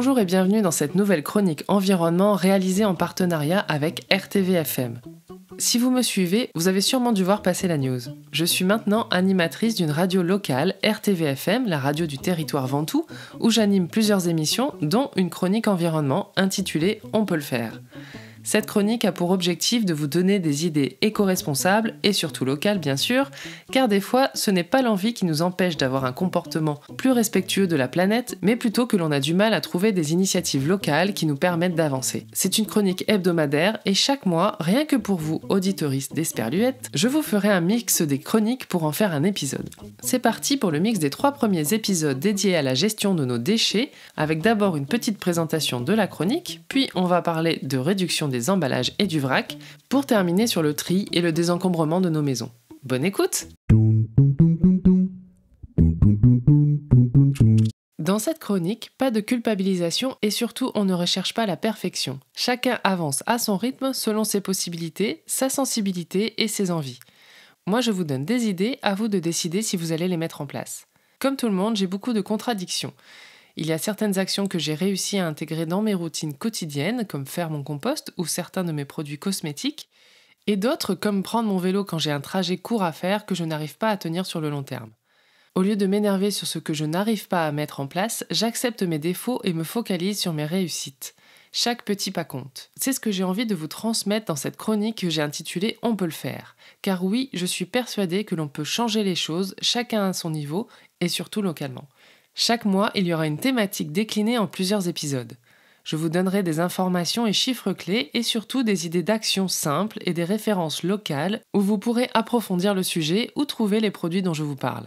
Bonjour et bienvenue dans cette nouvelle chronique environnement réalisée en partenariat avec RTVFM. Si vous me suivez, vous avez sûrement dû voir passer la news. Je suis maintenant animatrice d'une radio locale, RTVFM, la radio du territoire Ventoux, où j'anime plusieurs émissions, dont une chronique environnement intitulée On peut le faire. Cette chronique a pour objectif de vous donner des idées éco-responsables et surtout locales bien sûr, car des fois ce n'est pas l'envie qui nous empêche d'avoir un comportement plus respectueux de la planète, mais plutôt que l'on a du mal à trouver des initiatives locales qui nous permettent d'avancer. C'est une chronique hebdomadaire et chaque mois, rien que pour vous, auditoristes d'Esperluette, je vous ferai un mix des chroniques pour en faire un épisode. C'est parti pour le mix des trois premiers épisodes dédiés à la gestion de nos déchets, avec d'abord une petite présentation de la chronique, puis on va parler de réduction des emballages et du vrac pour terminer sur le tri et le désencombrement de nos maisons. Bonne écoute Dans cette chronique, pas de culpabilisation et surtout on ne recherche pas la perfection. Chacun avance à son rythme selon ses possibilités, sa sensibilité et ses envies. Moi je vous donne des idées, à vous de décider si vous allez les mettre en place. Comme tout le monde, j'ai beaucoup de contradictions. Il y a certaines actions que j'ai réussi à intégrer dans mes routines quotidiennes, comme faire mon compost ou certains de mes produits cosmétiques, et d'autres comme prendre mon vélo quand j'ai un trajet court à faire que je n'arrive pas à tenir sur le long terme. Au lieu de m'énerver sur ce que je n'arrive pas à mettre en place, j'accepte mes défauts et me focalise sur mes réussites. Chaque petit pas compte. C'est ce que j'ai envie de vous transmettre dans cette chronique que j'ai intitulée On peut le faire. Car oui, je suis persuadée que l'on peut changer les choses, chacun à son niveau et surtout localement. Chaque mois, il y aura une thématique déclinée en plusieurs épisodes. Je vous donnerai des informations et chiffres clés et surtout des idées d'action simples et des références locales où vous pourrez approfondir le sujet ou trouver les produits dont je vous parle.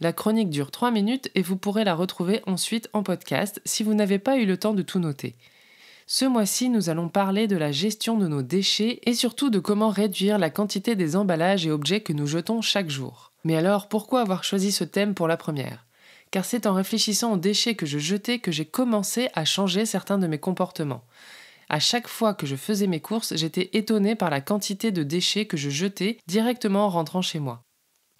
La chronique dure 3 minutes et vous pourrez la retrouver ensuite en podcast si vous n'avez pas eu le temps de tout noter. Ce mois-ci, nous allons parler de la gestion de nos déchets et surtout de comment réduire la quantité des emballages et objets que nous jetons chaque jour. Mais alors, pourquoi avoir choisi ce thème pour la première car c'est en réfléchissant aux déchets que je jetais que j'ai commencé à changer certains de mes comportements. À chaque fois que je faisais mes courses, j'étais étonnée par la quantité de déchets que je jetais directement en rentrant chez moi.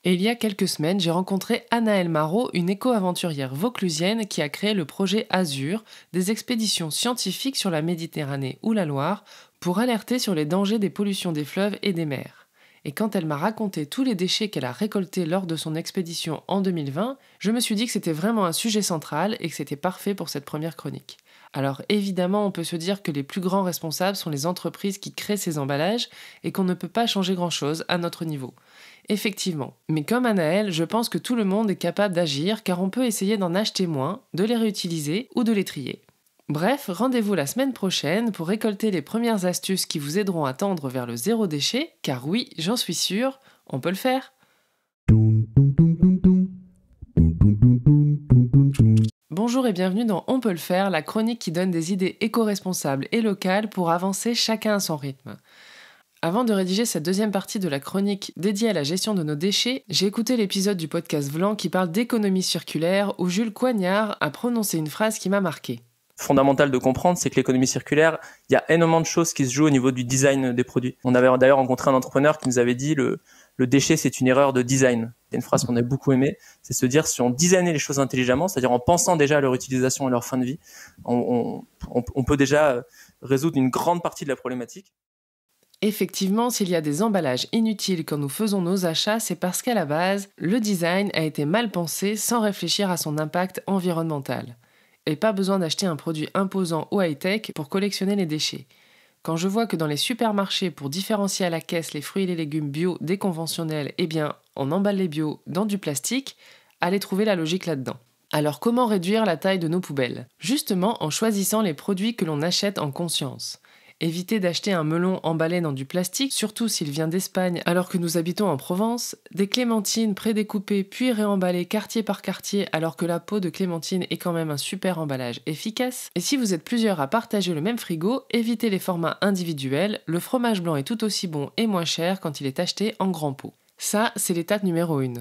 Et il y a quelques semaines, j'ai rencontré Anaëlle Marot, une éco-aventurière vauclusienne qui a créé le projet Azur, des expéditions scientifiques sur la Méditerranée ou la Loire, pour alerter sur les dangers des pollutions des fleuves et des mers et quand elle m'a raconté tous les déchets qu'elle a récoltés lors de son expédition en 2020, je me suis dit que c'était vraiment un sujet central et que c'était parfait pour cette première chronique. Alors évidemment, on peut se dire que les plus grands responsables sont les entreprises qui créent ces emballages et qu'on ne peut pas changer grand-chose à notre niveau. Effectivement, mais comme Anaël, je pense que tout le monde est capable d'agir car on peut essayer d'en acheter moins, de les réutiliser ou de les trier. Bref, rendez-vous la semaine prochaine pour récolter les premières astuces qui vous aideront à tendre vers le zéro déchet, car oui, j'en suis sûre, on peut le faire. Bonjour et bienvenue dans On peut le faire, la chronique qui donne des idées éco-responsables et locales pour avancer chacun à son rythme. Avant de rédiger cette deuxième partie de la chronique dédiée à la gestion de nos déchets, j'ai écouté l'épisode du podcast Vlan qui parle d'économie circulaire où Jules Coignard a prononcé une phrase qui m'a marqué Fondamental de comprendre, c'est que l'économie circulaire, il y a énormément de choses qui se jouent au niveau du design des produits. On avait d'ailleurs rencontré un entrepreneur qui nous avait dit le, le déchet, c'est une erreur de design. C'est une phrase qu'on a beaucoup aimée, c'est se dire si on designait les choses intelligemment, c'est-à-dire en pensant déjà à leur utilisation et leur fin de vie, on peut déjà euh, résoudre une grande partie de la problématique. Effectivement, s'il y a des emballages inutiles quand nous faisons nos achats, c'est parce qu'à la base, le design a été mal pensé sans réfléchir à son impact environnemental et pas besoin d'acheter un produit imposant ou high-tech pour collectionner les déchets. Quand je vois que dans les supermarchés, pour différencier à la caisse les fruits et les légumes bio des conventionnels, eh bien, on emballe les bio dans du plastique, allez trouver la logique là-dedans. Alors comment réduire la taille de nos poubelles Justement en choisissant les produits que l'on achète en conscience. Évitez d'acheter un melon emballé dans du plastique, surtout s'il vient d'Espagne alors que nous habitons en Provence, des clémentines prédécoupées puis réemballées quartier par quartier alors que la peau de clémentine est quand même un super emballage efficace, et si vous êtes plusieurs à partager le même frigo, évitez les formats individuels, le fromage blanc est tout aussi bon et moins cher quand il est acheté en grand pot. Ça, c'est l'étape numéro 1.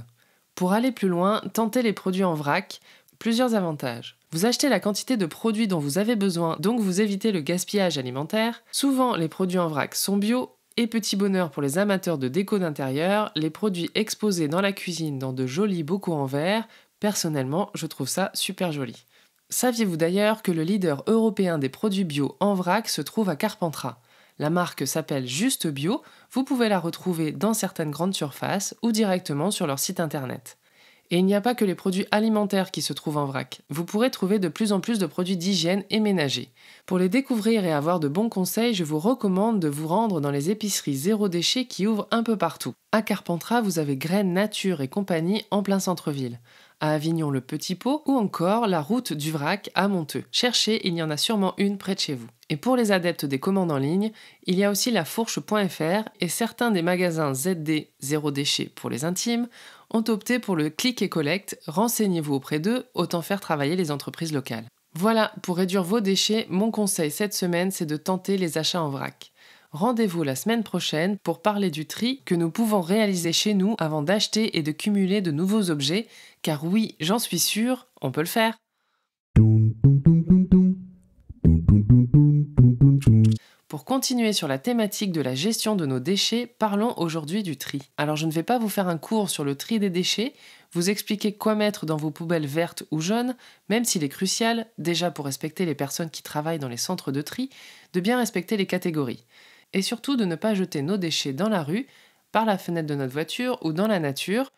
Pour aller plus loin, tentez les produits en vrac, plusieurs avantages. Vous achetez la quantité de produits dont vous avez besoin, donc vous évitez le gaspillage alimentaire. Souvent, les produits en vrac sont bio. Et petit bonheur pour les amateurs de déco d'intérieur, les produits exposés dans la cuisine dans de jolis bocaux en verre, personnellement, je trouve ça super joli. Saviez-vous d'ailleurs que le leader européen des produits bio en vrac se trouve à Carpentras La marque s'appelle Juste Bio, vous pouvez la retrouver dans certaines grandes surfaces ou directement sur leur site internet. Et il n'y a pas que les produits alimentaires qui se trouvent en vrac. Vous pourrez trouver de plus en plus de produits d'hygiène et ménagers. Pour les découvrir et avoir de bons conseils, je vous recommande de vous rendre dans les épiceries zéro déchet qui ouvrent un peu partout. À Carpentras, vous avez Graines, Nature et compagnie en plein centre-ville à avignon le petit pot ou encore la route du Vrac à Monteux. Cherchez, il y en a sûrement une près de chez vous. Et pour les adeptes des commandes en ligne, il y a aussi la fourche.fr et certains des magasins ZD zéro déchet pour les intimes ont opté pour le click et collect. Renseignez-vous auprès d'eux, autant faire travailler les entreprises locales. Voilà, pour réduire vos déchets, mon conseil cette semaine, c'est de tenter les achats en vrac. Rendez-vous la semaine prochaine pour parler du tri que nous pouvons réaliser chez nous avant d'acheter et de cumuler de nouveaux objets, car oui, j'en suis sûre, on peut le faire. Pour continuer sur la thématique de la gestion de nos déchets, parlons aujourd'hui du tri. Alors je ne vais pas vous faire un cours sur le tri des déchets, vous expliquer quoi mettre dans vos poubelles vertes ou jaunes, même s'il est crucial, déjà pour respecter les personnes qui travaillent dans les centres de tri, de bien respecter les catégories et surtout de ne pas jeter nos déchets dans la rue, par la fenêtre de notre voiture ou dans la nature,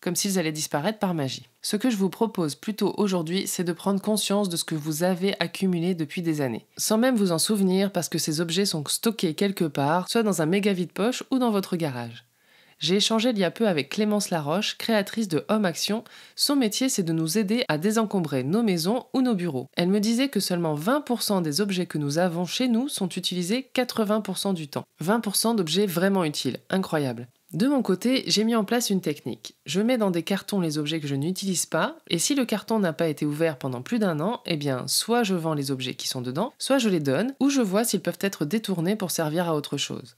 comme s'ils allaient disparaître par magie. Ce que je vous propose plutôt aujourd'hui, c'est de prendre conscience de ce que vous avez accumulé depuis des années, sans même vous en souvenir parce que ces objets sont stockés quelque part, soit dans un méga vide-poche ou dans votre garage. J'ai échangé il y a peu avec Clémence Laroche, créatrice de Home Action. Son métier, c'est de nous aider à désencombrer nos maisons ou nos bureaux. Elle me disait que seulement 20% des objets que nous avons chez nous sont utilisés 80% du temps. 20% d'objets vraiment utiles. Incroyable. De mon côté, j'ai mis en place une technique. Je mets dans des cartons les objets que je n'utilise pas, et si le carton n'a pas été ouvert pendant plus d'un an, eh bien, soit je vends les objets qui sont dedans, soit je les donne, ou je vois s'ils peuvent être détournés pour servir à autre chose.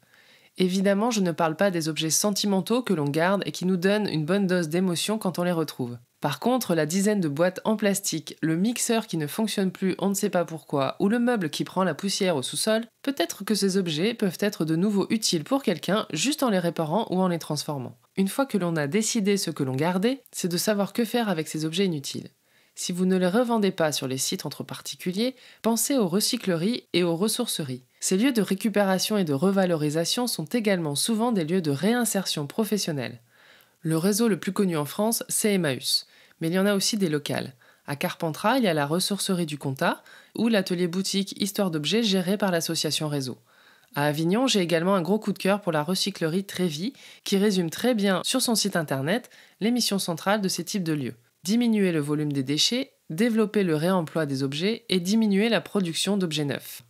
Évidemment, je ne parle pas des objets sentimentaux que l'on garde et qui nous donnent une bonne dose d'émotion quand on les retrouve. Par contre, la dizaine de boîtes en plastique, le mixeur qui ne fonctionne plus on ne sait pas pourquoi, ou le meuble qui prend la poussière au sous-sol, peut-être que ces objets peuvent être de nouveau utiles pour quelqu'un juste en les réparant ou en les transformant. Une fois que l'on a décidé ce que l'on gardait, c'est de savoir que faire avec ces objets inutiles. Si vous ne les revendez pas sur les sites entre particuliers, pensez aux recycleries et aux ressourceries. Ces lieux de récupération et de revalorisation sont également souvent des lieux de réinsertion professionnelle. Le réseau le plus connu en France, c'est Emmaüs, mais il y en a aussi des locales. À Carpentras, il y a la ressourcerie du Comtat ou l'atelier boutique Histoire d'objets géré par l'association Réseau. À Avignon, j'ai également un gros coup de cœur pour la recyclerie Trévi, qui résume très bien sur son site internet les missions centrales de ces types de lieux. Diminuer le volume des déchets, développer le réemploi des objets et diminuer la production d'objets neufs.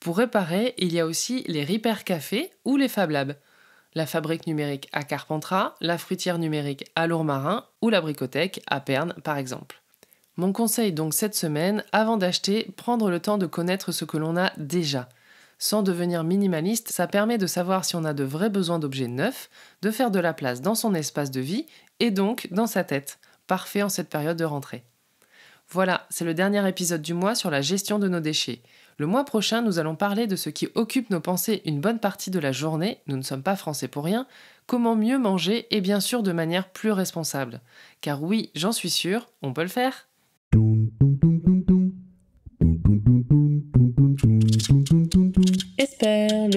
Pour réparer, il y a aussi les Repair Café ou les Fab Labs, la fabrique numérique à Carpentras, la fruitière numérique à Lourmarin ou la bricothèque à Perne par exemple. Mon conseil donc cette semaine, avant d'acheter, prendre le temps de connaître ce que l'on a déjà. Sans devenir minimaliste, ça permet de savoir si on a de vrais besoins d'objets neufs, de faire de la place dans son espace de vie et donc dans sa tête. Parfait en cette période de rentrée. Voilà, c'est le dernier épisode du mois sur la gestion de nos déchets. Le mois prochain, nous allons parler de ce qui occupe nos pensées une bonne partie de la journée, nous ne sommes pas français pour rien, comment mieux manger et bien sûr de manière plus responsable. Car oui, j'en suis sûr, on peut le faire. Espère,